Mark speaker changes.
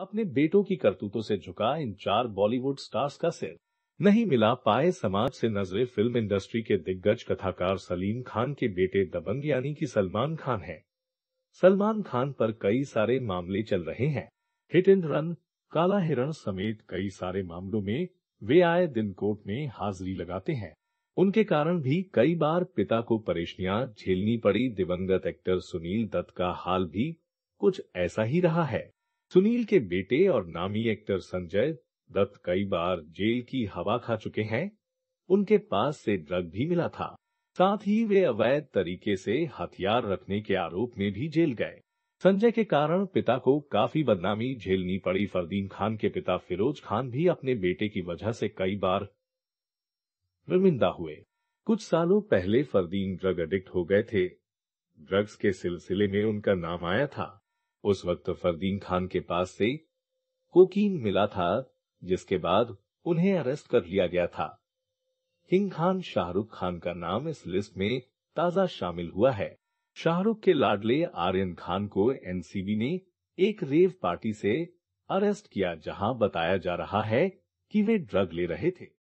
Speaker 1: अपने बेटों की करतूतों से झुका इन चार बॉलीवुड स्टार्स का सिर नहीं मिला पाए समाज से नजरे फिल्म इंडस्ट्री के दिग्गज कथाकार सलीम खान के बेटे दबंग यानी कि सलमान खान हैं। सलमान खान पर कई सारे मामले चल रहे हैं हिट एंड रन काला हिरण समेत कई सारे मामलों में वे आए दिन कोर्ट में हाजिरी लगाते हैं उनके कारण भी कई बार पिता को परेशानियां झेलनी पड़ी दिवंगत एक्टर सुनील दत्त का हाल भी कुछ ऐसा ही रहा है सुनील के बेटे और नामी एक्टर संजय दत्त कई बार जेल की हवा खा चुके हैं उनके पास से ड्रग भी मिला था साथ ही वे अवैध तरीके से हथियार रखने के आरोप में भी जेल गए संजय के कारण पिता को काफी बदनामी झेलनी पड़ी फरदीन खान के पिता फिरोज खान भी अपने बेटे की वजह से कई बार शर्मिंदा हुए कुछ सालों पहले फरदीन ड्रग एडिक्ट हो गए थे ड्रग्स के सिलसिले में उनका नाम आया था उस वक्त फरदीन खान के पास से कोकीन मिला था जिसके बाद उन्हें अरेस्ट कर लिया गया था किंग खान शाहरुख खान का नाम इस लिस्ट में ताजा शामिल हुआ है शाहरुख के लाडले आर्यन खान को एनसीबी ने एक रेव पार्टी से अरेस्ट किया जहां बताया जा रहा है कि वे ड्रग ले रहे थे